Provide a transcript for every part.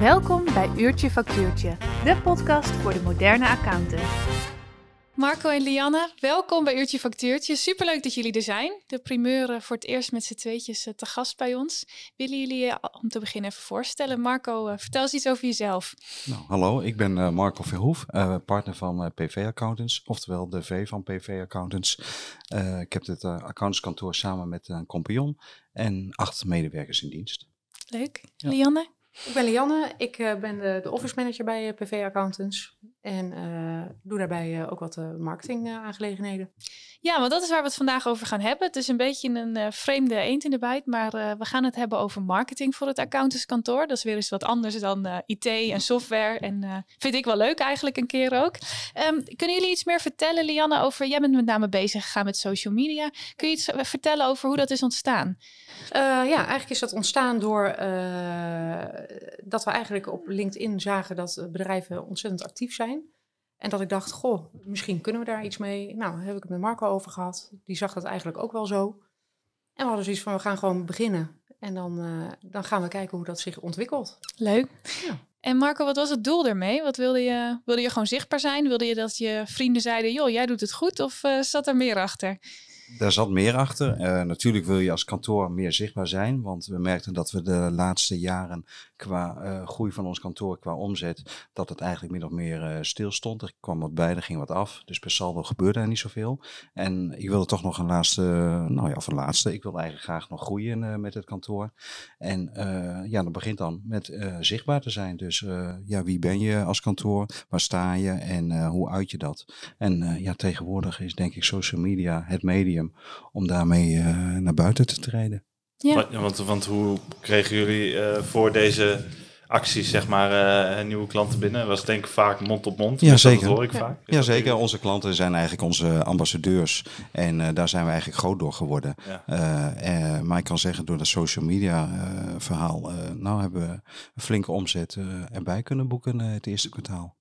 Welkom bij Uurtje Factuurtje, de podcast voor de moderne accountant. Marco en Lianne, welkom bij Uurtje Factuurtje. Superleuk dat jullie er zijn. De primeuren voor het eerst met z'n tweetjes eh, te gast bij ons. Willen jullie je eh, om te beginnen even voorstellen? Marco, eh, vertel eens iets over jezelf. Nou, hallo, ik ben Marco Verhoef, partner van PV Accountants, oftewel de V van PV Accountants. ik heb het accountantskantoor samen met een compagnon en acht medewerkers in dienst. Leuk. Lianne? Ik ben Lianne, ik ben de office manager bij PV Accountants. En eh, doe daarbij eh, ook wat eh, marketing aangelegenheden. Ja, want dat is waar we het vandaag over gaan hebben. Het is een beetje een uh, vreemde eend in de bijt, maar eh, we gaan het hebben over marketing voor het accountantskantoor. Dat is weer eens wat anders dan eh, IT en software. En vind ik wel leuk eigenlijk een keer ook. Ehm, kunnen jullie iets meer vertellen, Lianne, over... Jij bent met name bezig gegaan met social media. Kun je iets vertellen over hoe dat is ontstaan? ja, eigenlijk is dat ontstaan door dat we eigenlijk op LinkedIn zagen dat bedrijven ontzettend actief zijn. En dat ik dacht, goh, misschien kunnen we daar iets mee. Nou, heb ik het met Marco over gehad. Die zag dat eigenlijk ook wel zo. En we hadden zoiets van, we gaan gewoon beginnen. En dan, eh, dan gaan we kijken hoe dat zich ontwikkelt. Leuk. Ja. En Marco, wat was het doel daarmee? Wat wilde je? Wilde je gewoon zichtbaar zijn? Wilde je dat je vrienden zeiden, joh, jij doet het goed? Of eh, zat er meer achter? Daar zat meer achter. Uh, natuurlijk wil je als kantoor meer zichtbaar zijn, want we merkten dat we de laatste jaren qua eh, groei van ons kantoor, qua omzet, dat het eigenlijk min of meer uh, stilstond. Er kwam wat bij, er ging wat af. Dus per saldo gebeurde er niet zoveel. En ik wilde toch nog een laatste, nou ja, of een laatste. Ik wil eigenlijk graag nog groeien eh, met het kantoor. En ja, dat begint dan met zichtbaar te zijn. Dus ja, wie ben je als kantoor? Waar sta je? En hoe uit je dat? En ja, tegenwoordig is denk ik social media het medium om daarmee naar buiten te treden. Want, want hoe kregen jullie eh, voor deze acties zeg maar eh, nieuwe klanten binnen? Was denk ik vaak mond op mond. Ja, zeker. Dat hoor ik ja. vaak. zeker. Onze klanten zijn eigenlijk onze ambassadeurs en eh, daar zijn we eigenlijk groot door geworden. maar ik kan zeggen door dat social media verhaal, nou hebben we een flinke omzet erbij kunnen boeken het eerste kwartaal.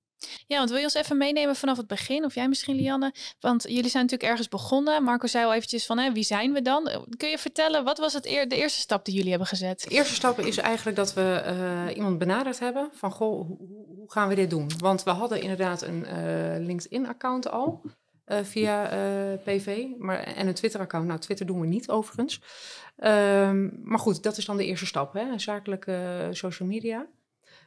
Ja, want wil je ons even meenemen vanaf het begin? Of jij misschien, mhm. Lianne? Want jullie zijn natuurlijk ergens begonnen. Marco zei al eventjes van, hè, wie zijn we dan? Eh, kun je vertellen, wat was het eer, de eerste stap die jullie hebben gezet? De eerste stap is eigenlijk dat we eh, iemand benaderd hebben van, goh, hoe gaan we dit doen? Want we hadden inderdaad een eh, LinkedIn-account al. via PV. Maar, en een Twitter-account. Nou, Twitter doen we niet overigens. Ehm, maar goed, dat is dan de eerste stap. Hè? Zakelijke social media.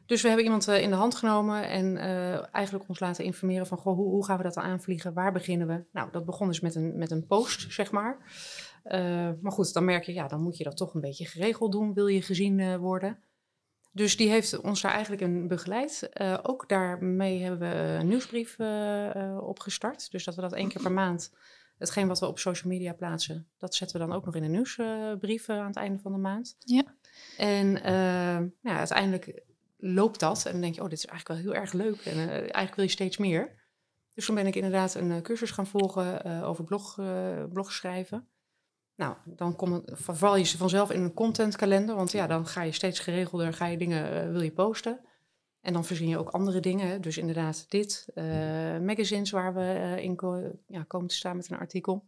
Dus we hebben iemand eh, in de hand genomen en eh, eigenlijk ons laten informeren van goh, hoe, hoe, gaan we dat dan aanvliegen? Waar beginnen we? Nou, dat begon dus met een, met een post, zeg maar. Eh, maar goed, dan merk je, ja, dan moet je dat toch een beetje geregeld doen, wil je gezien worden. Dus die heeft ons daar eigenlijk een begeleid. ook daarmee hebben we een nieuwsbrief opgestart. Dus dat we dat één keer per maand, hetgeen wat we op social media plaatsen, dat zetten we dan ook nog in een nieuwsbrief aan het einde van de maand. Ja. En nou ja, uiteindelijk loopt dat. En dan denk je, oh, dit is eigenlijk wel heel erg leuk. En eh, eigenlijk wil je steeds meer. Dus toen ben ik inderdaad een eh, cursus gaan volgen eh, over blog, blog schrijven. Nou, dan kom, verval je ze vanzelf in een contentkalender. Want ja, dan ga je steeds geregelder, ga je dingen, wil je posten. En dan verzin je ook andere dingen. Dus inderdaad dit, magazines waar we in ja, komen te staan met een artikel.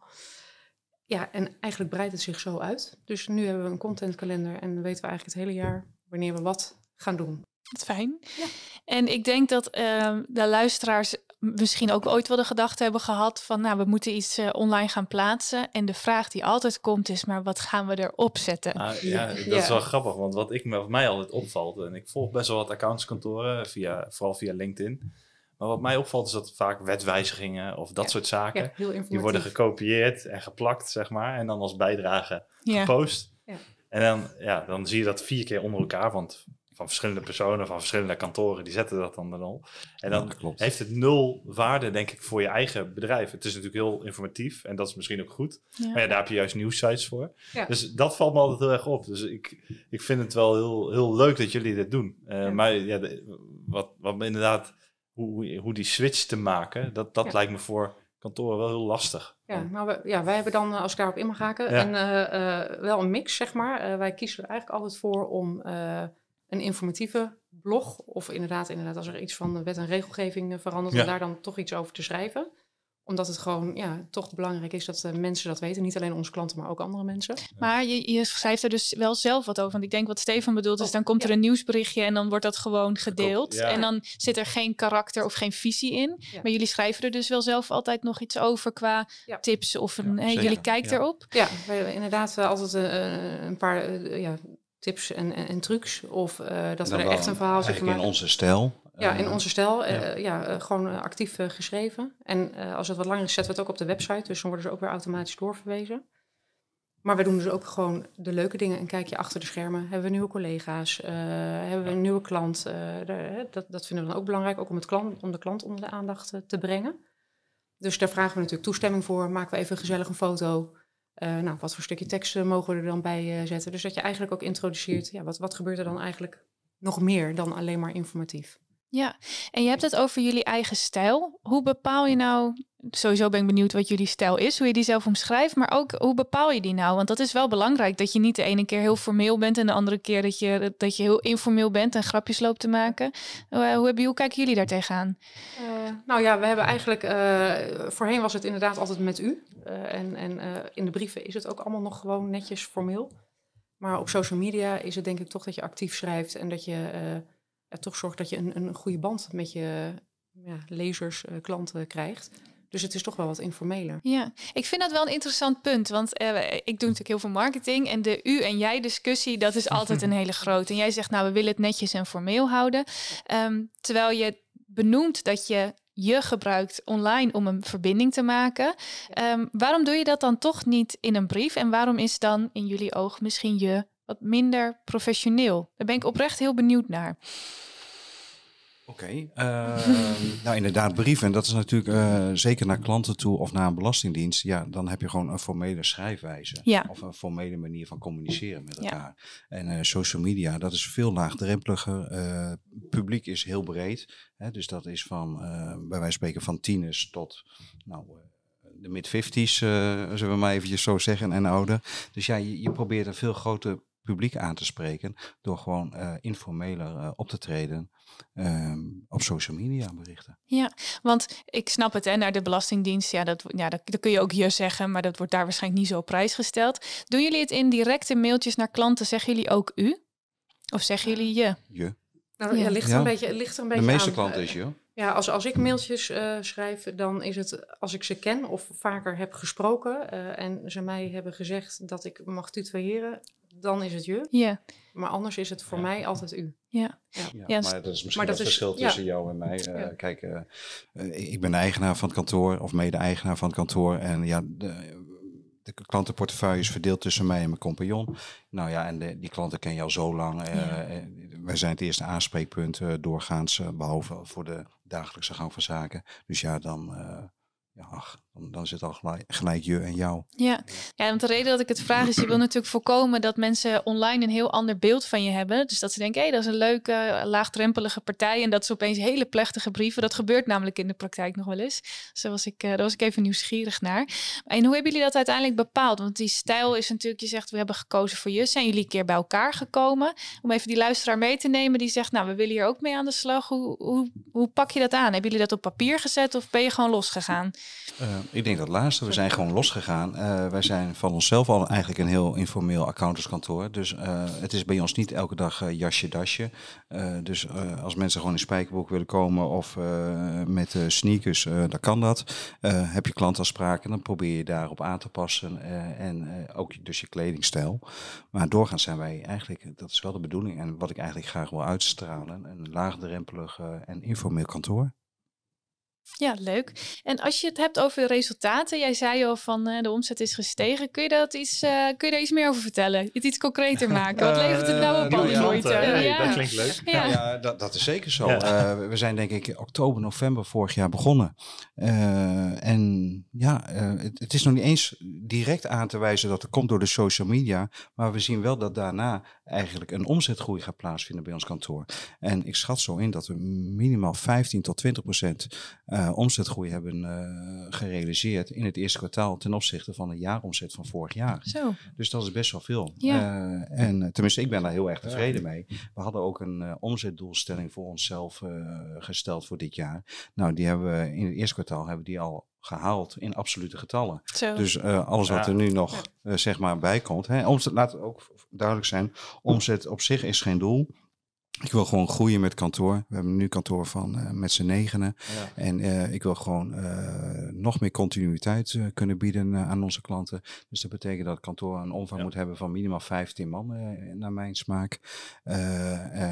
Ja, en eigenlijk breidt het zich zo uit. Dus nu hebben we een contentkalender en weten we eigenlijk het hele jaar wanneer we wat gaan doen is fijn. Ja. En ik denk dat ehm, de luisteraars misschien ook ooit wel de gedachte hebben gehad van, nou, we moeten iets eh, online gaan plaatsen. En de vraag die altijd komt is, maar wat gaan we erop zetten? Ah, ja, dat is wel grappig, want wat ik, wat mij altijd opvalt, en ik volg best wel wat accountskantoren, via, vooral via LinkedIn. Maar wat mij opvalt is dat vaak wetwijzigingen of dat soort zaken, die worden gekopieerd en geplakt, zeg maar, en dan als bijdrage gepost. En dan, ja, dan zie je dat vier keer onder elkaar, want van verschillende personen, van verschillende kantoren, die zetten dat dan al. En dan heeft het nul waarde, denk ik, voor je eigen bedrijf. Het is natuurlijk heel informatief en dat is misschien ook goed. Maar ja, daar heb je juist nieuwsites voor. Dus dat valt me altijd heel erg op. Dus ik, ik vind het wel heel, heel leuk dat jullie dit doen. Eh, maar ja, wat, wat me inderdaad, hoe, hoe die switch te maken, dat, dat lijkt me voor kantoren wel heel lastig. Ja, nou, ja wij hebben dan, eh, als ik daarop in mag haken, en eh, wel een mix, zeg maar. wij kiezen er eigenlijk altijd voor om een informatieve blog. Of inderdaad, inderdaad als er iets van wet en regelgeving eh, verandert, om daar dan toch iets over te schrijven omdat het gewoon ja, toch belangrijk is dat eh, mensen dat weten. Niet alleen onze klanten, maar ook andere mensen. Maar je, je schrijft er dus wel zelf wat over. Want ik denk wat Stefan bedoelt is, oh, dan komt er een nieuwsberichtje en dan wordt dat gewoon gedeeld. En dan zit er geen karakter of geen visie in. Maar jullie schrijven er dus wel zelf altijd nog iets over qua tips of een, hey, jullie kijken erop. Ja, inderdaad eh, altijd een, een paar ja, tips en, trucs. Of eh, dat we er echt een verhaal zitten maken. in onze stijl. Ja, in eh, onze stijl. Eh, ja, ja gewoon actief geschreven. En als het wat langer is, zetten we het ook op de website. Dus dan worden ze ook weer automatisch doorverwezen. Maar we doen dus ook gewoon de leuke dingen. Een kijkje achter de schermen. Hebben we nieuwe collega's? hebben we een nieuwe klant? dat, dat vinden we dan ook belangrijk, ook om, het klant, om de klant onder de aandacht te brengen. Dus daar vragen we natuurlijk toestemming voor. Maken we even gezellig een foto. Eh, nou, wat voor stukje tekst eh, mogen we er dan bij eh, zetten? Dus dat je eigenlijk ook introduceert, ja, wat, wat gebeurt er dan eigenlijk nog meer dan alleen maar informatief? Ja, en je hebt het over jullie eigen stijl. Hoe bepaal je nou sowieso ben ik benieuwd wat jullie stijl is, hoe je die zelf omschrijft, maar ook hoe bepaal je die nou? Want dat is wel belangrijk, dat je niet de ene keer heel formeel bent en de andere keer dat je, dat je heel informeel bent en grapjes loopt te maken. Eh, hoe, hebben, kijken jullie daar tegenaan? Eh, nou ja, we hebben eigenlijk, eh, voorheen was het inderdaad altijd met u. en en in de brieven is het ook allemaal nog gewoon netjes formeel. Maar op social media is het denk ik toch dat je actief schrijft en dat je ja, toch zorgt dat je een, een goede band met je ja, lezers, klanten krijgt. Dus het is toch wel wat informeler. Ja, ik vind dat wel een interessant punt. Want eh, ik doe natuurlijk heel veel marketing. En de u en jij discussie, dat is altijd een hele grote. En jij zegt, nou, we willen het netjes en formeel houden. Ehm, terwijl je benoemt dat je je gebruikt online om een verbinding te maken. Ehm, waarom doe je dat dan toch niet in een brief? En waarom is dan in jullie oog misschien je wat minder professioneel? Daar ben ik oprecht heel benieuwd naar. Oké. Ehm, nou, inderdaad, brieven. En dat is natuurlijk eh, zeker naar klanten toe of naar een belastingdienst. Ja, dan heb je gewoon een formele schrijfwijze. Ja. Of een formele manier van communiceren met elkaar. En eh, social media, dat is veel laagdrempeliger. Eh, publiek is heel breed. Hè, dus dat is van, bij wijze van spreken, van tieners tot. Nou, de mid-50s, zullen we maar eventjes zo zeggen, en ouder. Dus ja, je, je probeert een veel groter publiek aan te spreken door gewoon uh, informeler eh, op te treden ehm, op social media berichten. Ja, want ik snap het, hè, naar de Belastingdienst, ja, dat, ja dat, kun je ook je zeggen, maar dat wordt daar waarschijnlijk niet zo op prijs gesteld. Doen jullie het in directe mailtjes naar klanten? Zeggen jullie ook u? Of zeggen jullie je? Je. Nou, ligt, Een beetje, ligt er een beetje De meeste klant klanten eh, is je. Ja, als, als ik mailtjes schrijf, dan is het als ik ze ken of vaker heb gesproken en ze mij hebben gezegd dat ik mag tutoyeren, dan is het je. Ja. Maar anders is het voor mij altijd u. Ja. Ja. ja. maar dat is misschien het verschil tussen jou en mij. Uh, kijk, eh, eh, ik ben eigenaar van het kantoor of mede-eigenaar van het kantoor. En ja, de, de klantenportefeuille is verdeeld tussen mij en mijn compagnon. Nou ja, en de, die klanten ken je al zo lang. wij zijn het eerste aanspreekpunt doorgaans, behalve voor de dagelijkse gang van zaken. Dus ja, dan, ja, ach, dan, dan zit al gelijk, gelijk je en jou. Ja. ja, want de reden dat ik het vraag is, je wil natuurlijk voorkomen dat mensen online een heel ander beeld van je hebben. Dus dat ze denken, hé, hey, dat is een leuke, laagdrempelige partij. En dat ze opeens hele plechtige brieven. Dat gebeurt namelijk in de praktijk nog wel eens. Zo was ik, eh, daar was ik even nieuwsgierig naar. En hoe hebben jullie dat uiteindelijk bepaald? Want die stijl is natuurlijk, je zegt, we hebben gekozen voor je. Zijn jullie een keer bij elkaar gekomen? Om even die luisteraar mee te nemen die zegt, nou, we willen hier ook mee aan de slag. Hoe, hoe, hoe pak je dat aan? Hebben jullie dat op papier gezet of ben je gewoon losgegaan? Uh, ik denk dat laatste. We zijn gewoon losgegaan. Uh, wij zijn van onszelf al eigenlijk een heel informeel accountantskantoor. Dus eh, het is bij ons niet elke dag eh, jasje dasje. dus als mensen gewoon in spijkerboek willen komen of met sneakers, dan kan dat. heb je klantafspraken, dan probeer je daarop aan te passen. en ook dus je kledingstijl. Maar doorgaans zijn wij eigenlijk, dat is wel de bedoeling. En wat ik eigenlijk graag wil uitstralen, een laagdrempelig en informeel kantoor. Ja, leuk. En als je het hebt over resultaten, jij zei al van eh, de omzet is gestegen. Kun je, dat iets, eh, kun je daar iets meer over vertellen? Het iets concreter maken? Wat levert het nou eh, op al Uh, moeite? ja. Dat klinkt leuk. Ja, ja. dat, dat, is zeker zo. we zijn denk ik oktober, november vorig jaar begonnen. en ja, het, het, is nog niet eens direct aan te wijzen dat het komt door de social media. Maar we zien wel dat daarna eigenlijk een omzetgroei gaat plaatsvinden bij ons kantoor. En ik schat zo in dat we minimaal 15 tot 20 procent eh, omzetgroei hebben eh, gerealiseerd in het eerste kwartaal ten opzichte van de jaaromzet van vorig jaar. Zo. Dus dat is best wel veel. Ja. Eh, en tenminste, ik ben daar heel erg tevreden mee. We hadden ook een omzetdoelstelling voor onszelf gesteld voor dit jaar. Nou, die hebben we in het eerste kwartaal hebben die al gehaald in absolute getallen. Dus eh, alles wat er nu nog eh, zeg maar bij komt. Hè, omzet, laat het ook duidelijk zijn, omzet op zich is geen doel. Ik wil gewoon groeien met kantoor. We hebben nu kantoor van eh, met z'n negenen. En ik wil gewoon nog meer continuïteit kunnen bieden aan onze klanten. Dus dat betekent dat kantoor een omvang moet hebben van minimaal 15 man, naar mijn smaak.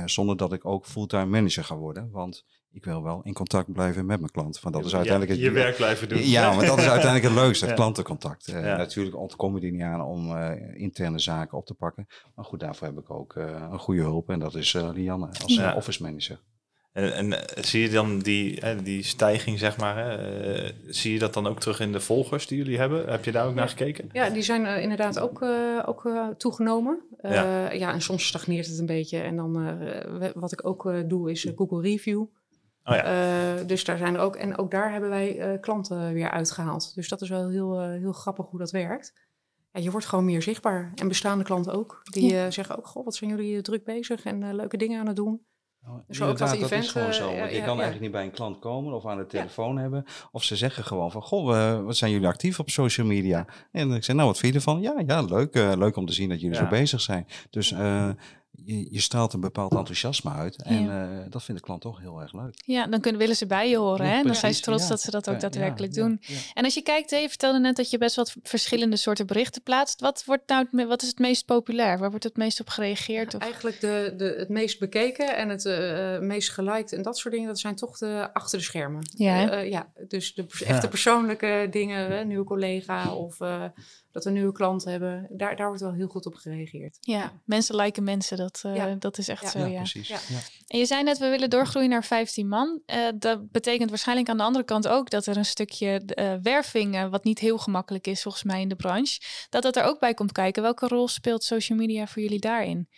zonder dat ik ook fulltime manager ga worden. Want ik wil wel in contact blijven met mijn klant. Want dat is uiteindelijk ja, je werk blijven doen. Ja, maar dat is uiteindelijk het leukste, het klantencontact. Uh, Natuurlijk ontkomen je er niet aan om eh, interne zaken op te pakken. Maar goed, daarvoor heb ik ook eh, een goede hulp. En dat is Rianne als office manager. En, en, zie je dan die, hè, die stijging, zeg maar, hè, zie je dat dan ook terug in de volgers die jullie hebben? Heb je daar ook naar gekeken? Ja, die zijn inderdaad ook, ook toegenomen. ja. en soms stagneert het een beetje. En dan, wat ik ook doe, is Google Review. Oh eh, dus daar zijn er ook, en ook daar hebben wij eh, klanten weer uitgehaald. Dus dat is wel heel, eh, heel grappig hoe dat werkt. Ja, je wordt gewoon meer zichtbaar. En bestaande klanten ook. Die zeggen ook, goh, wat zijn jullie druk bezig en leuke dingen aan het doen. zo oh, dus dus ook dat, is gewoon zo. je kan eigenlijk niet bij een klant komen of aan de telefoon hebben. Of ze zeggen gewoon van, goh, wat zijn jullie actief op social media? En ik zeg, nou, wat vind je ervan? Ja, ja leuk, leuk om te zien dat jullie zo bezig zijn. Dus je, je, straalt een bepaald enthousiasme uit. En eh, dat vindt de klant toch heel erg leuk. Ja, dan kunnen, willen ze bij je horen. hè? dan zijn ze trots dat ze dat ook daadwerkelijk doen. En als je kijkt, je vertelde net dat je best wat verschillende soorten berichten plaatst. Wat, wordt nou wat is het meest populair? Waar wordt het meest op gereageerd? Of? Eigenlijk de, de, het meest bekeken en het eh, eh, meest geliked en dat soort dingen. Dat zijn toch de achter de schermen. Ja, ja dus de echte persoonlijke dingen. Een nieuwe collega of dat we nieuwe klanten hebben. Daar, daar wordt wel heel goed op gereageerd. Ja, mensen liken mensen. Dat, eh, dat is echt ja. zo. Ja, precies. En je zei net, we willen doorgroeien naar 15 man. Eh, dat betekent waarschijnlijk aan de andere kant ook dat er een stukje uh, werving, wat niet heel gemakkelijk is volgens mij in de branche, dat dat er ook bij komt kijken. Welke rol speelt social media voor jullie daarin?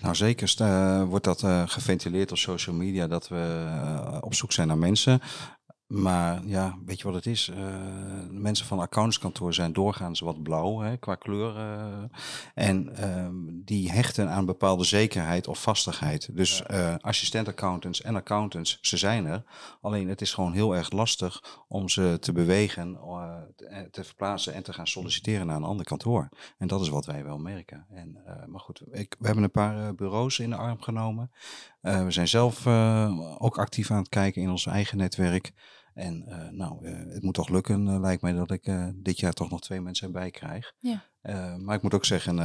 Nou, zeker wordt dat uh, geventileerd op social media, dat we op zoek zijn naar mensen. Maar ja, weet je wat het is? Eh, mensen van accountantskantoor zijn doorgaans wat blauw hè, qua kleur. Eh, en ehm, die hechten aan bepaalde zekerheid of vastigheid. Dus eh, assistent-accountants en accountants, ze zijn er. Alleen het is gewoon heel erg lastig om ze te bewegen, te verplaatsen en te gaan solliciteren naar een ander kantoor. En dat is wat wij wel merken. En, maar goed, ik, we hebben een paar bureaus in de arm genomen. we zijn zelf ook actief aan het kijken in ons eigen netwerk. En eh, nou, eh, het moet toch lukken, eh, lijkt mij dat ik dit jaar toch nog twee mensen erbij krijg. Ja. maar ik moet ook zeggen,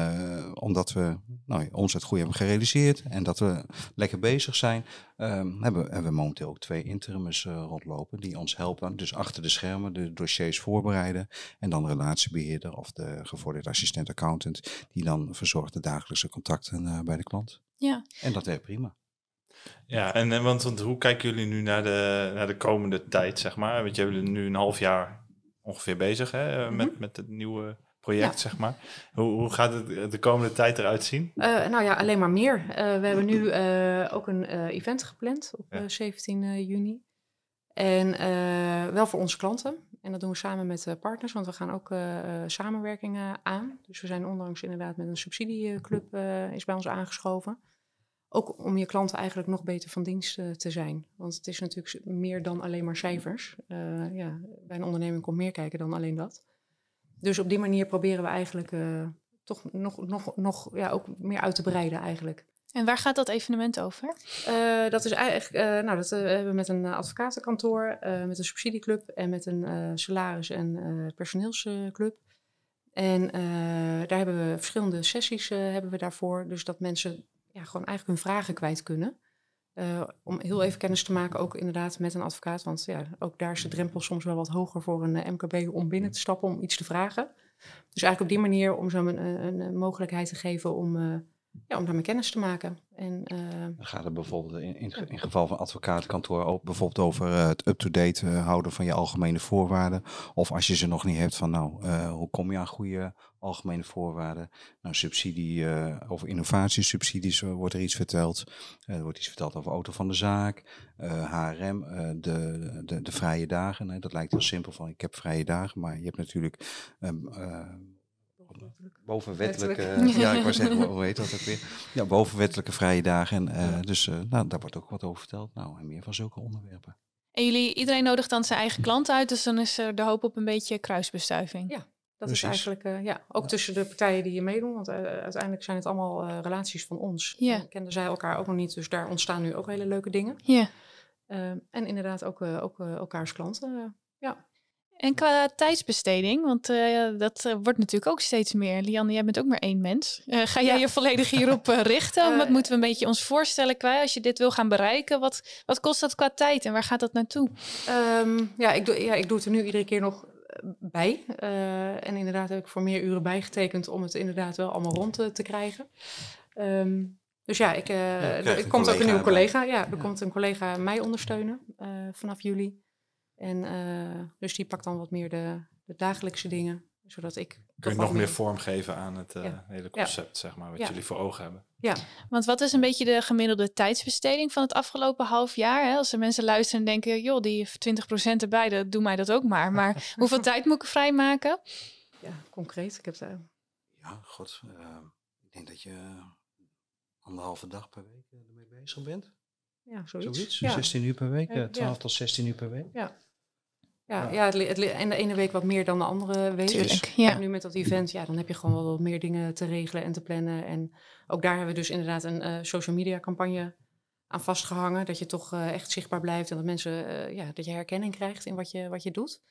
omdat we nou, ons het goede hebben gerealiseerd en dat we lekker bezig zijn, ehm, hebben, hebben we momenteel ook twee interims rondlopen die ons helpen. Dus achter de schermen de dossiers voorbereiden en dan de relatiebeheerder of de gevorderde assistent accountant die dan verzorgt de dagelijkse contacten bij de klant. Ja. En dat werkt prima. Ja, en, eh, want, hoe kijken jullie nu naar de, naar de komende tijd, zeg maar? Want bent nu een half jaar ongeveer bezig hè, eh, met, mhm. met het nieuwe project, zeg maar. Hoe, hoe gaat het de komende tijd eruit zien? Eh, nou ja, alleen maar meer. we hebben nu ook een event gepland op 17 juni. En wel voor onze klanten. En dat doen we samen met partners, want we gaan ook samenwerkingen aan. Dus we zijn onlangs inderdaad met een subsidieclub is bij ons aangeschoven. Ook om je klanten eigenlijk nog beter van dienst eh, te zijn. Want het is natuurlijk meer dan alleen maar cijfers. Eh, ja, bij een onderneming komt meer kijken dan alleen dat. Dus op die manier proberen we eigenlijk eh, toch nog, nog, nog ja, ook meer uit te breiden eigenlijk. En waar gaat dat evenement over? dat is eigenlijk, nou, dat hebben we met een advocatenkantoor, met een subsidieclub en met een salaris- en personeelsclub. En daar hebben we verschillende sessies hebben we daarvoor. Dus dat mensen ja, gewoon eigenlijk hun vragen kwijt kunnen. Eh, om heel even kennis te maken, ook inderdaad met een advocaat. Want ja, ook daar is de drempel soms wel wat hoger voor een eh, MKB om binnen te stappen om iets te vragen. Dus eigenlijk op die manier om ze een, eh, een, een mogelijkheid te geven om ja, om daarmee kennis te maken. En, eh, Dan gaat het bijvoorbeeld in, in, geval van advocatenkantoor ook bijvoorbeeld over eh, het up-to-date eh, houden van je algemene voorwaarden. Of als je ze nog niet hebt van nou, hoe kom je aan goede algemene voorwaarden. Nou, subsidie, uh, over innovatiesubsidies wordt er iets verteld. er wordt iets verteld over auto van de zaak, HRM, de, de, de, vrije dagen. Dat lijkt heel simpel van ik heb vrije dagen, maar je hebt natuurlijk... Ehm, bovenwettelijke, eh, ja, ik wou zeggen, hoe heet dat ook weer? Ja, bovenwettelijke vrije dagen. En, eh, Dus eh, nou, daar wordt ook wat over verteld. Nou, en meer van zulke onderwerpen. En jullie, iedereen nodigt dan zijn eigen klant uit, dus dan is er de hoop op een beetje kruisbestuiving. Ja, dat is eigenlijk, ja, ook tussen de partijen die hier meedoen, want uiteindelijk zijn het allemaal relaties van ons. Ja. Kenden zij elkaar ook nog niet, dus daar ontstaan nu ook hele leuke dingen. Ja. Ehm, en inderdaad ook, ook elkaars klanten, ja. En qua tijdsbesteding, want eh, dat eh, wordt natuurlijk ook steeds meer. Lianne, jij bent ook maar één mens. Eh, ga jij je volledig hierop richten? wat moeten we een beetje ons voorstellen qua als je dit wil gaan bereiken? Wat, wat kost dat qua tijd en waar gaat dat naartoe? Ehm, ja, ik doe, ja, ik doe het er nu iedere keer nog bij. en inderdaad heb ik voor meer uren bijgetekend om het inderdaad wel allemaal rond te krijgen. Ehm, dus ja, ik, ja, er komt ook een nieuwe collega. Ja, er komt een collega mij ondersteunen vanaf juli. En eh, dus die pakt dan wat meer de, de dagelijkse dingen, zodat ik... Kun je nog meer vorm geven aan het eh, hele concept, zeg maar, wat jullie voor ogen hebben. Ja. Want wat is een beetje de gemiddelde tijdsbesteding van het afgelopen half jaar? Hè? Als er mensen luisteren en denken, joh, die 20% erbij, dan doe mij dat ook maar. Maar hoeveel tijd moet ik vrijmaken? Ja, concreet, ik heb daar... Ja, god, ehm, ik denk dat je eh, anderhalve dag per week ermee bezig bent. Ja, zoiets. zoiets? 16 uur per week, 12 tot 16 uur per week. Ja. Ja, ja. ja en de ene week wat meer dan de andere week. Tuurlijk, dus ja. nu met dat event, ja, dan heb je gewoon wel wat meer dingen te regelen en te plannen. En ook daar hebben we dus inderdaad een eh, social media campagne aan vastgehangen. Dat je toch eh, echt zichtbaar blijft en dat mensen, eh, ja, dat je herkenning krijgt in wat je, wat je doet.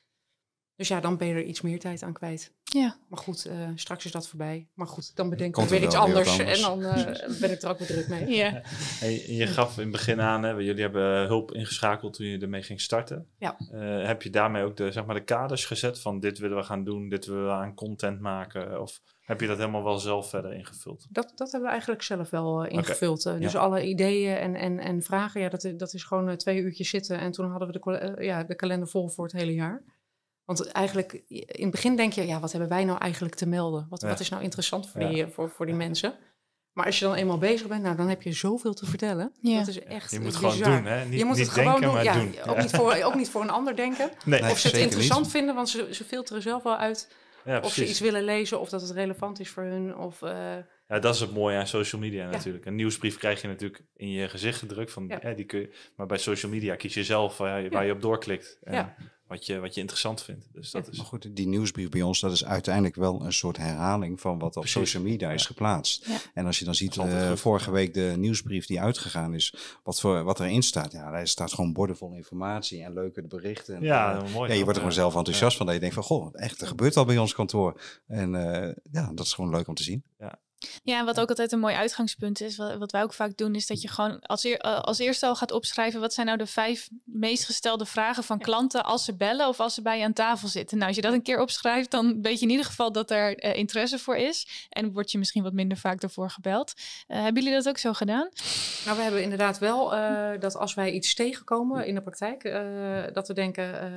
Dus ja, dan ben je er iets meer tijd aan kwijt. Ja, maar goed, eh, straks is dat voorbij. Maar goed, dan bedenk ik weer iets anders, en dan eh, ben ik er ook weer druk mee. Ja. Hey, je gaf in het begin aan, hè, jullie hebben eh, hulp ingeschakeld toen je ermee ging starten. heb je daarmee ook de, zeg maar, de kaders gezet van dit willen we gaan doen, dit willen we aan content maken? Of heb je dat helemaal wel zelf verder ingevuld? Dat, dat hebben we eigenlijk zelf wel ingevuld. dus alle ideeën en, en, en vragen, ja, dat, dat is gewoon twee uurtjes zitten. En toen hadden we de, ja, de kalender vol voor het hele jaar. Want eigenlijk, in het begin denk je, ja, wat hebben wij nou eigenlijk te melden? Wat, wat is nou interessant voor, die, voor, voor die mensen? Maar als je dan eenmaal bezig bent, nou, dan heb je zoveel te vertellen. Dat is echt Je moet gewoon doen, hè? Niet, je moet niet het denken, gewoon doen. Ja, Ook, niet voor, ook niet voor een ander denken. of ze het interessant vinden, want ze, ze filteren zelf wel uit... of ze iets willen lezen, of dat het relevant is voor hun. Of, eh, ja, dat is het mooie aan social media natuurlijk. Een nieuwsbrief krijg je natuurlijk in je gezicht gedrukt. Van, ja. die kun je, maar bij social media kies je zelf eh, waar je, waar je op doorklikt. En wat, je, wat je interessant vindt. Dus dat is... Maar goed, die nieuwsbrief bij ons, dat is uiteindelijk wel een soort herhaling van wat op social media is geplaatst. En als je dan ziet, eh, vorige week de nieuwsbrief die uitgegaan is, wat, voor, wat erin staat. Ja, daar staat gewoon bordenvol informatie en leuke berichten. En, ja, eh, mooi. Ja, je wordt er gewoon zelf enthousiast van. Dat je denkt van, goh, echt, er gebeurt al bij ons kantoor. En ja, dat is gewoon leuk om te zien. Ja. Ja, wat ook altijd een mooi uitgangspunt is, wat, wat wij ook vaak doen, is dat je gewoon als, eer, eh, als eerste al gaat opschrijven wat zijn nou de vijf meest gestelde vragen van klanten als ze bellen of als ze bij je aan tafel zitten. Nou, als je dat een keer opschrijft, dan weet je in ieder geval dat er eh, interesse voor is en word je misschien wat minder vaak ervoor gebeld. Eh, hebben jullie dat ook zo gedaan? Nou, we hebben inderdaad wel hm. dat als wij iets tegenkomen hm. in de praktijk, dat we denken,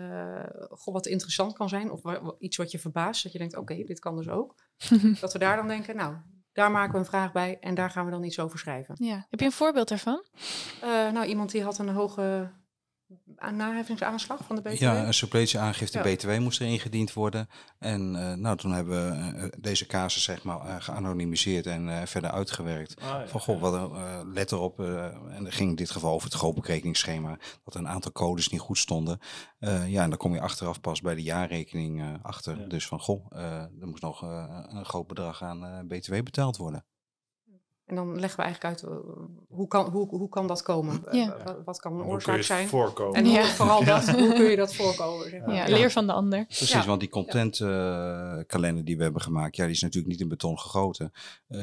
goh, wat interessant kan zijn of iets wat je verbaast, dat je denkt, oké, dit kan dus ook. dat we daar dan denken, nou daar maken we een vraag bij en daar gaan we dan iets over schrijven. Ja. Heb je een voorbeeld daarvan? Eh, nou, iemand die had een hoge naheffingsaanslag van de BTW? Ja, een suppletie aangifte BTW moest er ingediend worden. En eh, nou, toen hebben we eh, eh, deze casus zeg maar uh, geanonimiseerd en verder uitgewerkt. Ah, van goh, wat, let erop. en er ging in dit geval over het grootbekrekeningsschema. Dat een aantal codes niet goed stonden. ja, en dan kom je achteraf pas bij de jaarrekening achter. Dus van goh, er moest nog een groot bedrag aan BTW betaald worden. En dan leggen we eigenlijk uit eh, hoe, kan, hoe, hoe kan dat komen? Eh, wat, kan een hoe oorzaak zijn? Voorkomen? En vooral dat, hoe kun je dat voorkomen? Zeg Leer van de ander. Precies, want die contentkalender eh, die we hebben gemaakt, ja, die is natuurlijk niet in beton gegoten.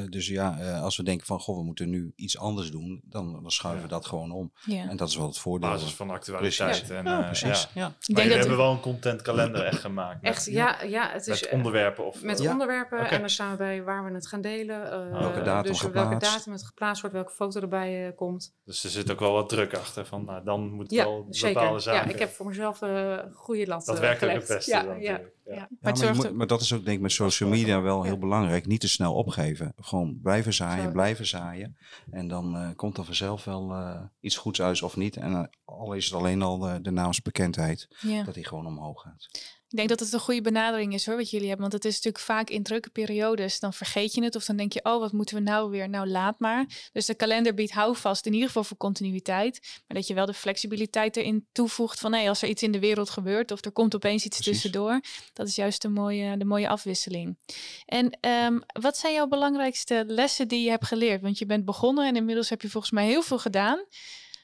dus ja, als we denken van goh, we moeten nu iets anders doen, dan, dan schuiven we dat gewoon om. En dat is wel het voordeel. Basis van actualiteit. En, ja, precies. Ja. denk dat hebben wel een contentkalender echt gemaakt. Echt, ja, ja, het is, met onderwerpen? Of, met onderwerpen en dan staan we bij waar we het gaan delen. welke datum dus welke datum het geplaatst wordt, welke foto erbij eh, komt. Dus er zit ook wel wat druk achter van, nou, dan moet het ja, wel bepaalde zaken. Ja, ik heb voor mezelf een eh, goede lat Dat eh, werkt gelegd. het beste ja, ja. Maar, maar, dat is ook denk ik met social media wel heel belangrijk. Niet te snel opgeven. Gewoon blijven zaaien, blijven zaaien. En dan komt er vanzelf wel iets goeds uit of niet. En al is het alleen al de naamsbekendheid, dat die gewoon omhoog gaat. Ik denk dat het een goede benadering is hoor, wat jullie hebben. Want het is natuurlijk vaak in drukke periodes. Dan vergeet je het of dan denk je, oh, wat moeten we nou weer? Nou, laat maar. Dus de kalender biedt houvast, in ieder geval voor continuïteit. Maar dat je wel de flexibiliteit erin toevoegt van, hé, als er iets in de wereld gebeurt of er komt opeens iets tussendoor. Dat is juist de mooie, de mooie afwisseling. En ehm, wat zijn jouw belangrijkste lessen die je hebt geleerd? Want je bent begonnen en inmiddels heb je volgens mij heel veel gedaan.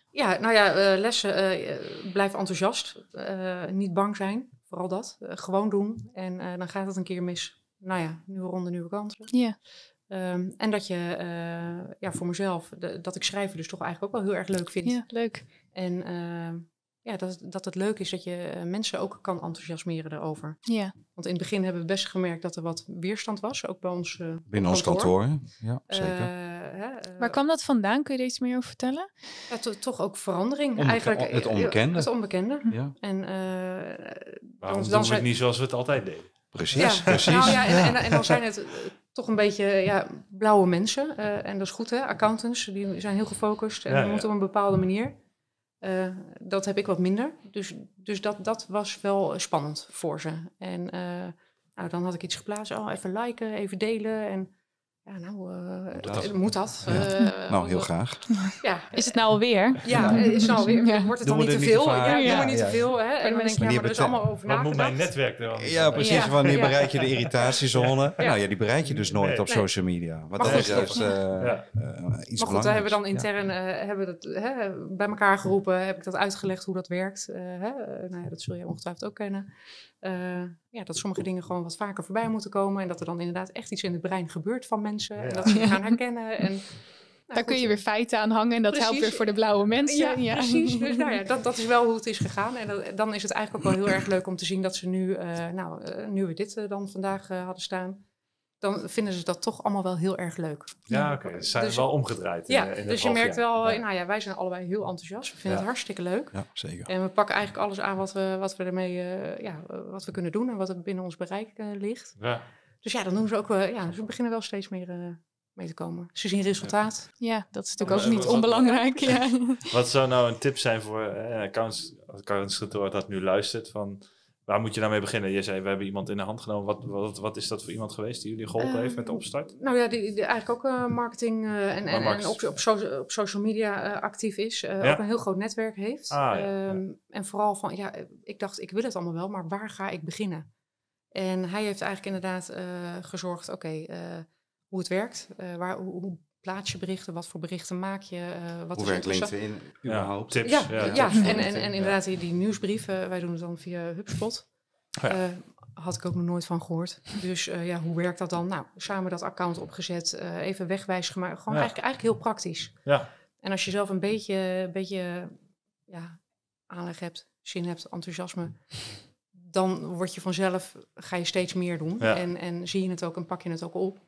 Ja, nou ja, eh, lessen. Eh, blijf enthousiast. Eh, niet bang zijn al dat. Eh, gewoon doen en eh, dan gaat het een keer mis. Nou ja, nieuwe ronde, nieuwe kansen. Ja. Ehm, en dat je, eh, ja, voor mezelf, dat ik schrijven dus toch eigenlijk ook wel heel erg leuk vind. Ja, leuk. En ehm, ja, dat, dat het leuk is dat je eh, mensen ook kan enthousiasmeren erover Ja. Want in het begin hebben we best gemerkt dat er wat weerstand was, ook bij ons uh, Binnen ons kantoor, ja, eh, zeker. Waar kwam dat vandaan? Kun je er iets meer over vertellen? Ja, toch ook verandering. Eigenlijk, het onbekende. Het onbekende. Hm. Ja. En, Waarom doen dan het niet zoals we het altijd deden? Precies, precies. Nou ja, en, ja. En, en, dan zijn het toch een beetje ja, blauwe mensen. en dat is goed, hè? Accountants, die zijn heel gefocust en moeten op een bepaalde manier. Eh, dat heb ik wat minder. Dus, dus dat, dat was wel eh, spannend voor ze. En eh, nou, dan had ik iets geplaatst. Oh, even liken, even delen. En ja, nou, uh, moet dat? Ja. Eh, nou, heel graag. Ja. Is het nou alweer? Ja, is het nou alweer? Ja. Wordt het dan niet te veel? Ja, ja, niet te veel. Hè? En dan denk ik, ja, maar er is allemaal over Wat moet mijn netwerk dan? Ja, precies. Wanneer bereik je de irritatiezone? Nou ja, die bereik je dus nooit op social media. Want dat is eh, juist iets maar goed, belangrijks. hebben dan intern hebben dat, bij elkaar geroepen. Heb ik dat uitgelegd hoe dat werkt? Nou dat zul je ongetwijfeld ook kennen. Eh, ja, dat sommige dingen gewoon wat vaker voorbij moeten komen. En dat er dan inderdaad echt iets in het brein gebeurt van mensen. En dat ze het gaan herkennen. En, nou, Daar kun je weer feiten aan hangen en dat helpt weer voor de blauwe mensen. Ja, precies. Dus nou ja, dat, dat is wel hoe het is gegaan. En dan is het eigenlijk ook wel heel erg leuk om te zien dat ze nu, eh, nou, eh, nu we dit dan vandaag hadden staan dan vinden ze dat toch allemaal wel heel erg leuk. Ja, oké. Okay. Ze zijn dus, wel omgedraaid. ja, dus je merkt wel, nou ja, wij zijn allebei heel enthousiast. We vinden het hartstikke leuk. Ja, zeker. En we pakken eigenlijk alles aan wat we, wat we ermee, eh, ja, wat we kunnen doen en wat er binnen ons bereik eh, ligt. Ja. Dus ja, dan doen ze ook, ja, ze beginnen wel steeds meer eh, mee te komen. Ze zien resultaat. Ja, dat is natuurlijk ook niet onbelangrijk. Wat, ja. wat zou nou een tip zijn voor uh, accounts, dat nu luistert van Waar moet je nou mee beginnen? Je zei, we hebben iemand in de hand genomen. Wat, wat, wat is dat voor iemand geweest die jullie geholpen heeft met de ehm, opstart? Nou ja, die, die eigenlijk ook eh, marketing eh, en, op, op, op social media eh, actief is. Ook een heel groot netwerk heeft. Ah, ehm, en vooral van, ja, ik dacht, ik wil het allemaal wel, maar waar ga ik beginnen? En hij heeft eigenlijk inderdaad gezorgd, oké, hoe het werkt. waar, hoe, plaats je berichten? Wat voor berichten maak je? Eh, wat Hoe werkt LinkedIn überhaupt? Ja, tips. Ja, ja, en, en, en, inderdaad die, nieuwsbrieven. Eh, wij doen het dan via HubSpot. Oh eh, had ik ook nog nooit van gehoord. Dus ja, hoe werkt dat dan? Nou, samen dat account opgezet, even wegwijs gemaakt. Gewoon eigenlijk, eigenlijk heel praktisch. Ja. En als je zelf een beetje, beetje ja, aanleg hebt, zin hebt, enthousiasme, dan word je vanzelf, ga je steeds meer doen. En, en zie je het ook en pak je het ook op.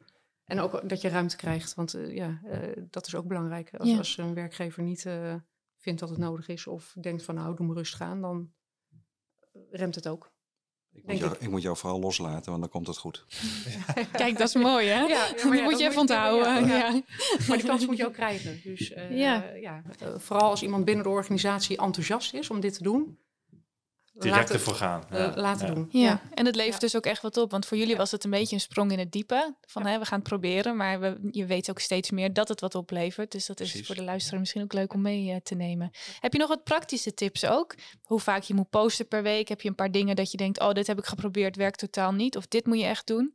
En ook dat je ruimte krijgt, want eh, ja, eh, dat is ook belangrijk. Als, als een werkgever niet eh, vindt dat het nodig is of denkt van nou, doe me rust gaan, dan remt het ook. Ik moet, jou, ik. moet, jou, vooral loslaten, want dan komt het goed. Kijk, dat is mooi, hè? moet je even onthouden. Maar die kans moet je ook krijgen. Dus ja. vooral als iemand binnen de organisatie enthousiast is om dit te doen, direct ervoor gaan. Ja. Laten doen. Ja. en het levert dus ook echt wat op. Want voor jullie was het een beetje een sprong in het diepe. Van hè, we gaan het proberen, maar je weet ook steeds meer dat het wat oplevert. Dus dat is voor de luisteraar misschien ook leuk om mee eh, te nemen. Heb je nog wat praktische tips ook? Hoe vaak je moet posten per week? Heb je een paar dingen dat je denkt, oh, dit heb ik geprobeerd, werkt totaal niet. Of dit moet je echt doen.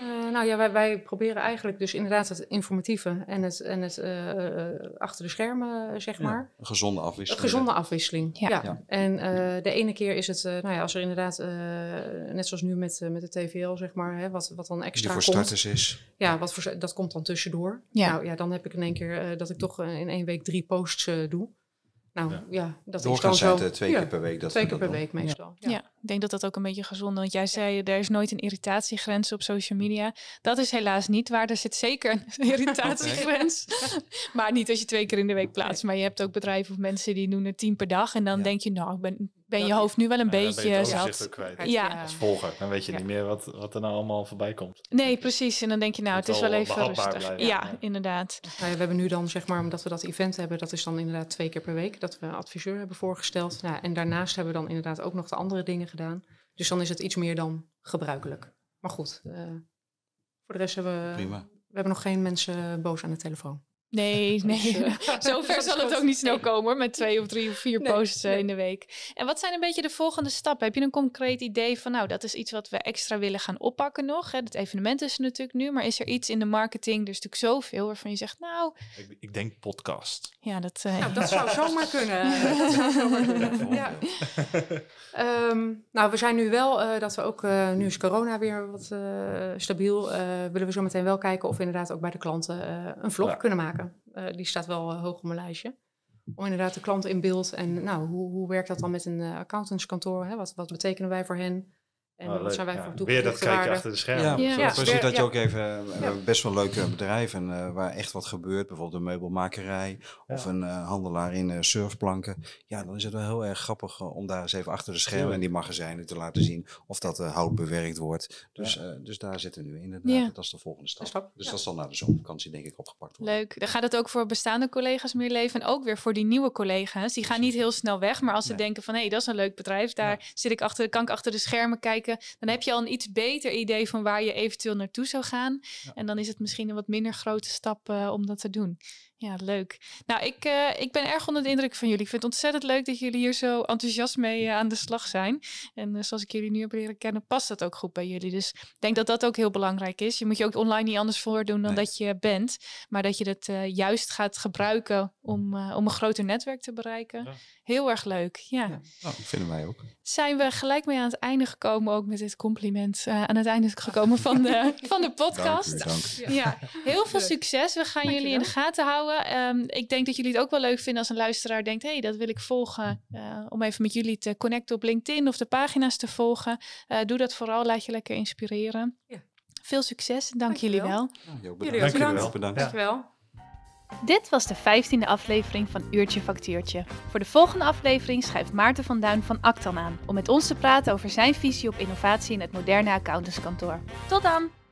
Eh, nou ja, wij, wij, proberen eigenlijk dus inderdaad het informatieve en het, en het eh, achter de schermen, zeg maar. Een gezonde afwisseling. Een gezonde afwisseling, ja. En de ene keer keer is het, eh, nou ja, als er inderdaad, eh, net zoals nu met, eh, met de TVL, zeg maar, hè, wat, wat dan extra. voor komt, starters is. Ja, wat voor, dat komt dan tussendoor. Ja. Nou ja, dan heb ik in één keer dat ik toch in één week drie posts doe. Nou ja, dat is dan zo. Het, twee keer per week. Dat twee keer per week meestal. Ja. ik denk dat dat ook een beetje gezond. Want jij zei, er is nooit een irritatiegrens op social media. Dat is helaas niet waar. Er zit zeker een irritatiegrens. maar niet als je twee keer in de week plaatst. Maar je hebt ook bedrijven of mensen die doen er tien per dag. En dan denk je, nou, ik ben ben je hoofd nu wel een nou beetje ben het zat. Kwijt. Ja. Als volger, dan weet je niet meer wat, wat er nou allemaal voorbij komt. Nee, precies. En dan denk je nou, het, is wel, even rustig. ja, inderdaad. Nou we hebben nu dan, zeg maar, omdat we dat event hebben, dat is dan inderdaad twee keer per week, dat we adviseur hebben voorgesteld. Nou, en daarnaast hebben we dan inderdaad ook nog de andere dingen gedaan. Dus dan is het iets meer dan gebruikelijk. Maar goed, eh, voor de rest hebben we, we hebben nog geen mensen boos aan de telefoon. Nee, oh, nee. Zover zal het ook niet snel komen met twee of drie of vier nee, posts eh, in de week. En wat zijn een beetje de volgende stappen? Heb je een concreet idee van, nou, dat is iets wat we extra willen gaan oppakken nog? Hè? Het evenement is er natuurlijk nu, maar is er iets in de marketing, Er is natuurlijk zoveel, waarvan je zegt, nou... Ik, ik denk podcast. Ja, dat... Eh, nou, dat zou zomaar kunnen. dat zou zomaar kunnen, ja. Ehm, nou, we zijn nu wel, eh, dat we ook, nu is corona weer wat stabiel, willen we zo meteen wel kijken of we inderdaad ook bij de klanten een vlog kunnen maken. Eh, die staat wel eh, hoog op mijn lijstje. Om inderdaad de klant in beeld en nou, hoe, hoe werkt dat dan met een eh, accountantskantoor? Hè? Wat, wat betekenen wij voor hen? En oh, ah, wat zijn wij ja. voor Weer dat kijken achter de schermen. Ja, precies. Dat je ook even eh, best wel leuke eh, bedrijven uh, eh, waar echt wat gebeurt. Bijvoorbeeld een meubelmakerij of een handelaar in surfplanken. Ja, dan is het wel heel erg grappig om daar eens even achter de schermen en die magazijnen te laten zien of dat hout bewerkt wordt. Dus, dus daar zitten we nu in. Dat is de volgende stap. dus dat zal naar de zomervakantie denk ik opgepakt worden. Leuk. Dan gaat het ook voor bestaande collega's meer leven en ook weer voor die nieuwe collega's. Die gaan niet heel snel weg, maar als ze denken van hé, hey, dat is een leuk bedrijf. Daar zit ik achter, kan ik achter de schermen kijken dan heb je al een iets beter idee van waar je eventueel naartoe zou gaan. En dan is het misschien een wat minder grote stap eh, om dat te doen. Ja, leuk. Nou, ik, eh, ik ben erg onder de indruk van jullie. Ik vind het ontzettend leuk dat jullie hier zo enthousiast mee eh, aan de slag zijn. En eh, zoals ik jullie nu heb leren kennen, past dat ook goed bij jullie. Dus ik denk dat dat ook heel belangrijk is. Je moet je ook online niet anders voordoen dan dat je bent. Maar dat je dat juist gaat gebruiken om, om een groter netwerk te bereiken. Heel erg leuk, ja. ja. Nou, vinden wij ook. Zijn we gelijk mee aan het einde gekomen, ook met dit compliment. aan het einde gekomen van de, van de podcast. Dank Ja. heel veel succes. We gaan jullie in de gaten houden Ehm, ik denk dat jullie het ook wel leuk vinden als een luisteraar denkt: hé, hey, dat wil ik volgen. Eh, om even met jullie te connecten op LinkedIn of de pagina's te volgen. Eh, doe dat vooral, laat je lekker inspireren. Ja. Veel succes dank, jullie wel. Dank nou, jullie bedankt. Dank wel. Dit was de vijftiende aflevering van Uurtje Factuurtje. Voor de volgende aflevering schrijft Maarten van Duin van Actan aan om met ons te praten over zijn visie op innovatie in het moderne accountantskantoor. Tot dan!